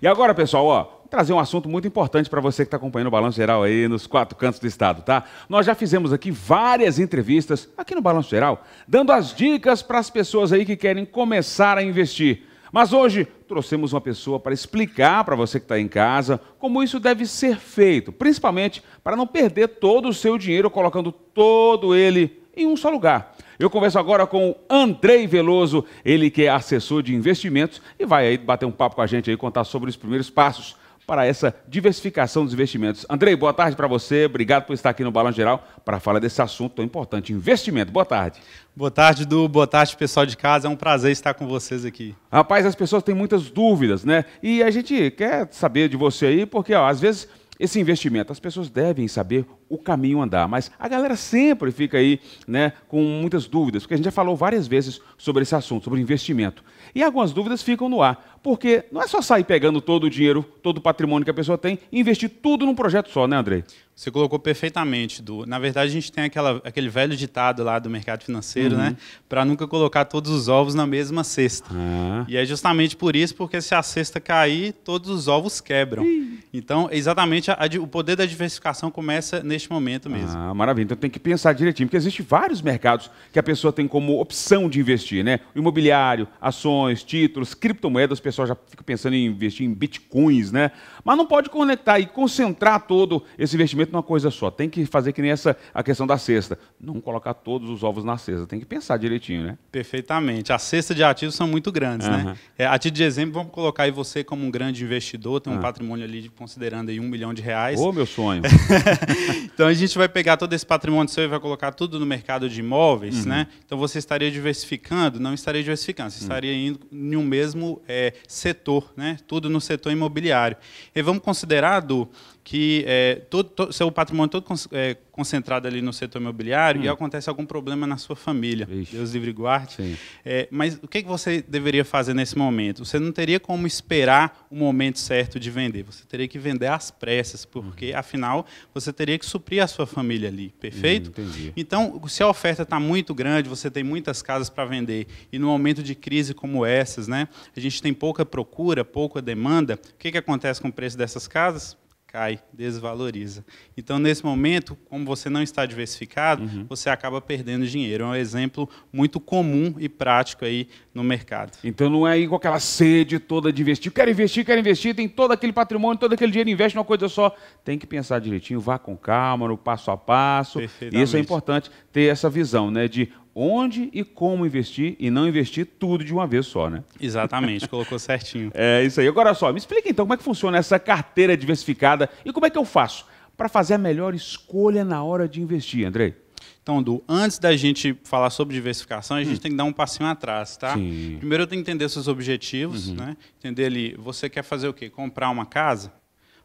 E agora, pessoal, ó, trazer um assunto muito importante para você que está acompanhando o Balanço Geral aí nos quatro cantos do estado, tá? Nós já fizemos aqui várias entrevistas aqui no Balanço Geral, dando as dicas para as pessoas aí que querem começar a investir. Mas hoje trouxemos uma pessoa para explicar para você que está em casa como isso deve ser feito, principalmente para não perder todo o seu dinheiro colocando todo ele em um só lugar. Eu converso agora com o Andrei Veloso, ele que é assessor de investimentos e vai aí bater um papo com a gente aí, contar sobre os primeiros passos para essa diversificação dos investimentos. Andrei, boa tarde para você. Obrigado por estar aqui no Balanço Geral para falar desse assunto tão importante, investimento. Boa tarde. Boa tarde, Du. Boa tarde, pessoal de casa. É um prazer estar com vocês aqui. Rapaz, as pessoas têm muitas dúvidas, né? E a gente quer saber de você aí, porque ó, às vezes esse investimento. As pessoas devem saber o caminho andar, mas a galera sempre fica aí né, com muitas dúvidas, porque a gente já falou várias vezes sobre esse assunto, sobre investimento. E algumas dúvidas ficam no ar, porque não é só sair pegando todo o dinheiro, todo o patrimônio que a pessoa tem e investir tudo num projeto só, né, Andrei? Você colocou perfeitamente, Du. Na verdade, a gente tem aquela, aquele velho ditado lá do mercado financeiro, né, uhum. né? Para nunca colocar todos os ovos na mesma cesta. Ah. E é justamente por isso, porque se a cesta cair, todos os ovos quebram. Ih. Então, exatamente a, a, o poder da diversificação começa neste momento mesmo. Ah, maravilha. Então tem que pensar direitinho, porque existem vários mercados que a pessoa tem como opção de investir, né? Imobiliário, ações, títulos, criptomoedas, o pessoal já fica pensando em investir em bitcoins, né? Mas não pode conectar e concentrar todo esse investimento numa coisa só. Tem que fazer que nem essa a questão da cesta. Não colocar todos os ovos na cesta, tem que pensar direitinho, né? Perfeitamente. A cesta de ativos são muito grandes, uhum. né? É, a título de exemplo, vamos colocar aí você como um grande investidor, tem um uhum. patrimônio ali de considerando aí um milhão de reais. Ô, meu sonho! então a gente vai pegar todo esse patrimônio seu e vai colocar tudo no mercado de imóveis, uhum. né? Então você estaria diversificando, não estaria diversificando, você uhum. estaria indo em um mesmo é, setor, né? Tudo no setor imobiliário. E vamos considerar, Du, que é, todo, todo, seu patrimônio todo é, concentrado ali no setor imobiliário hum. e acontece algum problema na sua família. Ixi. Deus livre guarde. É, mas o que você deveria fazer nesse momento? Você não teria como esperar o momento certo de vender. Você teria que vender às pressas, porque, hum. afinal, você teria que suprir a sua família ali, perfeito? Hum, então, se a oferta está muito grande, você tem muitas casas para vender, e no momento de crise como essas, né, a gente tem pouca procura, pouca demanda, o que, que acontece com o preço dessas casas? cai, desvaloriza. Então, nesse momento, como você não está diversificado, uhum. você acaba perdendo dinheiro. É um exemplo muito comum e prático aí no mercado. Então, não é igual aquela sede toda de investir. Quero investir, quero investir, tem todo aquele patrimônio, todo aquele dinheiro, investe numa coisa só. Tem que pensar direitinho, vá com calma, no passo a passo. Isso é importante, ter essa visão né, de onde e como investir e não investir tudo de uma vez só, né? Exatamente, colocou certinho. É isso aí. Agora só, me explica então como é que funciona essa carteira diversificada e como é que eu faço para fazer a melhor escolha na hora de investir, Andrei? Então, Du, antes da gente falar sobre diversificação, a gente hum. tem que dar um passinho atrás, tá? Sim. Primeiro eu tenho que entender seus objetivos, uhum. né? Entender ali, você quer fazer o quê? Comprar uma casa?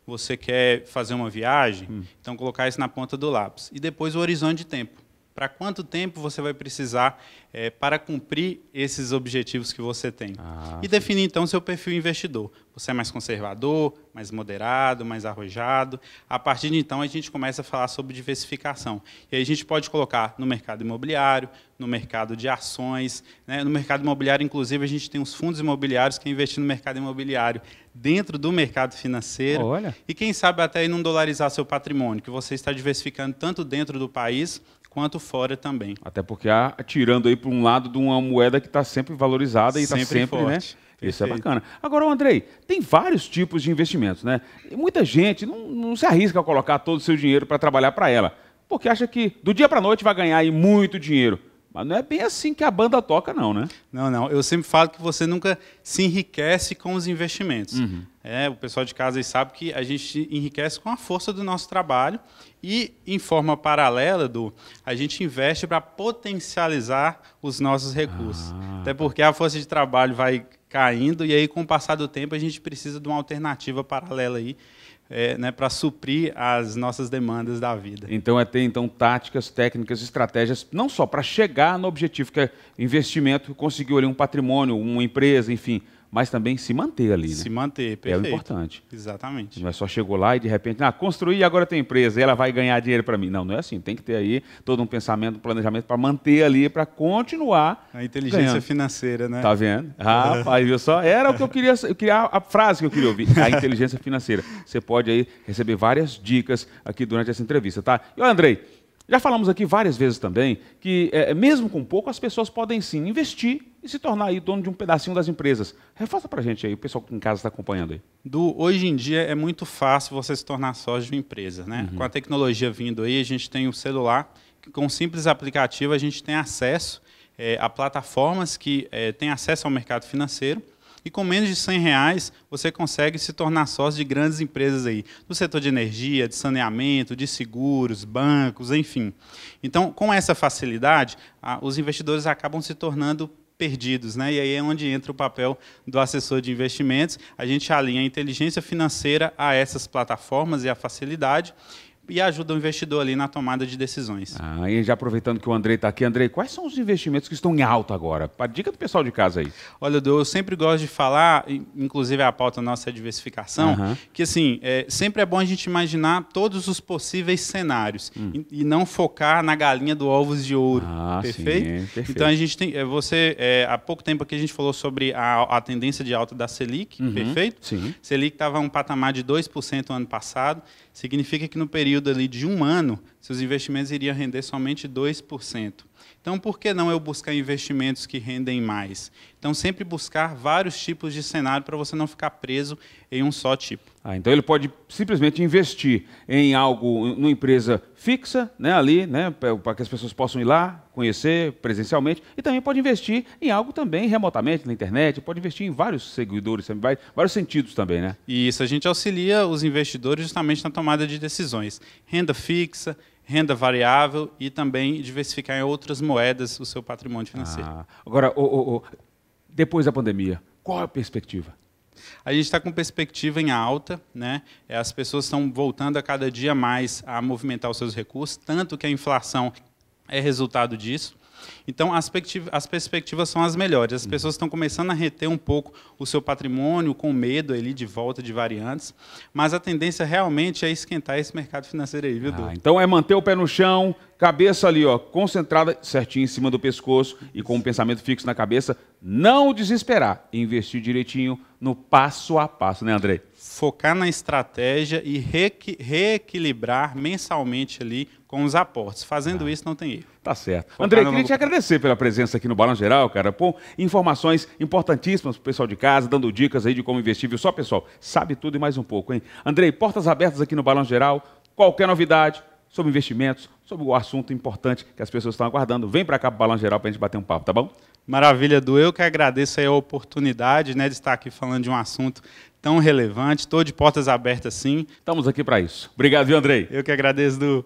Você quer fazer uma viagem? Hum. Então, colocar isso na ponta do lápis. E depois o horizonte de tempo para quanto tempo você vai precisar é, para cumprir esses objetivos que você tem. Ah, e definir então seu perfil investidor. Você é mais conservador, mais moderado, mais arrojado. A partir de então a gente começa a falar sobre diversificação. E aí a gente pode colocar no mercado imobiliário, no mercado de ações, né? no mercado imobiliário inclusive a gente tem os fundos imobiliários que é investem no mercado imobiliário dentro do mercado financeiro. Olha. E quem sabe até não dolarizar seu patrimônio, que você está diversificando tanto dentro do país quanto fora também. Até porque tirando aí para um lado de uma moeda que está sempre valorizada e está sempre, tá sempre né? forte. né? Isso é bacana. Agora, Andrei, tem vários tipos de investimentos, né? muita gente não, não se arrisca a colocar todo o seu dinheiro para trabalhar para ela, porque acha que do dia para a noite vai ganhar aí muito dinheiro. Mas não é bem assim que a banda toca, não, né? Não, não. Eu sempre falo que você nunca se enriquece com os investimentos. Uhum. É, o pessoal de casa sabe que a gente enriquece com a força do nosso trabalho e, em forma paralela, do a gente investe para potencializar os nossos recursos. Ah. Tá. Até porque a força de trabalho vai caindo e aí, com o passar do tempo, a gente precisa de uma alternativa paralela aí é, né, para suprir as nossas demandas da vida. Então é ter então táticas, técnicas, estratégias, não só para chegar no objetivo que é investimento, conseguiu ali um patrimônio, uma empresa, enfim, mas também se manter ali. Né? Se manter, perfeito. É o importante. Exatamente. Não é só chegou lá e de repente, ah, construir agora tem empresa, e ela vai ganhar dinheiro para mim. Não, não é assim. Tem que ter aí todo um pensamento, um planejamento para manter ali, para continuar. A inteligência ganhando. financeira, né? Tá vendo? rapaz, viu só? Era o que eu queria, eu queria, a frase que eu queria ouvir, a inteligência financeira. Você pode aí receber várias dicas aqui durante essa entrevista, tá? E olha, Andrei, já falamos aqui várias vezes também que, é, mesmo com pouco, as pessoas podem sim investir e se tornar aí dono de um pedacinho das empresas. Reforça para a gente aí, o pessoal que em casa está acompanhando aí. Du, hoje em dia é muito fácil você se tornar sócio de uma empresa. Né? Uhum. Com a tecnologia vindo aí, a gente tem o celular, que com um simples aplicativo a gente tem acesso é, a plataformas que é, têm acesso ao mercado financeiro e com menos de 100 reais, você consegue se tornar sócio de grandes empresas aí, do setor de energia, de saneamento, de seguros, bancos, enfim. Então, com essa facilidade, os investidores acabam se tornando perdidos, né? E aí é onde entra o papel do assessor de investimentos. A gente alinha a inteligência financeira a essas plataformas e a facilidade e ajuda o investidor ali na tomada de decisões. Ah, e já aproveitando que o Andrei está aqui, Andrei, quais são os investimentos que estão em alta agora? Dica do pessoal de casa aí. Olha, eu sempre gosto de falar, inclusive a pauta nossa é diversificação, uhum. que assim, é, sempre é bom a gente imaginar todos os possíveis cenários hum. e, e, não focar na galinha do ovos de ouro. Ah, perfeito? Sim, é, perfeito? Então a gente tem, é, você, é, há pouco tempo aqui a gente falou sobre a, a tendência de alta da Selic, uhum. perfeito? Sim. Selic estava um patamar de 2% ano passado, significa que no período período ali de um ano, seus investimentos iriam render somente 2%. Então, por que não eu buscar investimentos que rendem mais? Então, sempre buscar vários tipos de cenário para você não ficar preso em um só tipo. Ah, então ele pode simplesmente investir em algo, numa empresa fixa, né, ali, né, para que as pessoas possam ir lá, conhecer presencialmente, e também pode investir em algo também remotamente na internet, pode investir em vários seguidores, vários sentidos também, né? E isso a gente auxilia os investidores justamente na tomada de decisões. Renda fixa, renda variável e também diversificar em outras moedas o seu patrimônio financeiro. Ah, agora, depois da pandemia, qual é a perspectiva? A gente está com perspectiva em alta, né? É, as pessoas estão voltando a cada dia mais a movimentar os seus recursos, tanto que a inflação é resultado disso. Então, as, as perspectivas são as melhores. As uhum. pessoas estão começando a reter um pouco o seu patrimônio, com medo ali de volta de variantes. Mas a tendência realmente é esquentar esse mercado financeiro aí, viu, ah, Então, é manter o pé no chão, cabeça ali, ó, concentrada certinho em cima do pescoço e com o um pensamento fixo na cabeça. Não desesperar. Investir direitinho no passo a passo, né, Andrei? focar na estratégia e reequilibrar mensalmente ali com os aportes. Fazendo ah, isso, não tem erro. Tá certo. Focar André, no... queria te agradecer pela presença aqui no Balanço Geral, cara, por informações importantíssimas para o pessoal de casa, dando dicas aí de como investir, viu? Só, pessoal, sabe tudo e mais um pouco, hein? Andrei, portas abertas aqui no Balanço Geral, qualquer novidade sobre investimentos, sobre o assunto importante que as pessoas estão aguardando. Vem para cá para o Geral para a gente bater um papo, tá bom? Maravilha do eu que agradeço a oportunidade né, de estar aqui falando de um assunto tão relevante. Estou de portas abertas, sim. Estamos aqui para isso. Obrigado, viu, Andrei? Eu que agradeço, do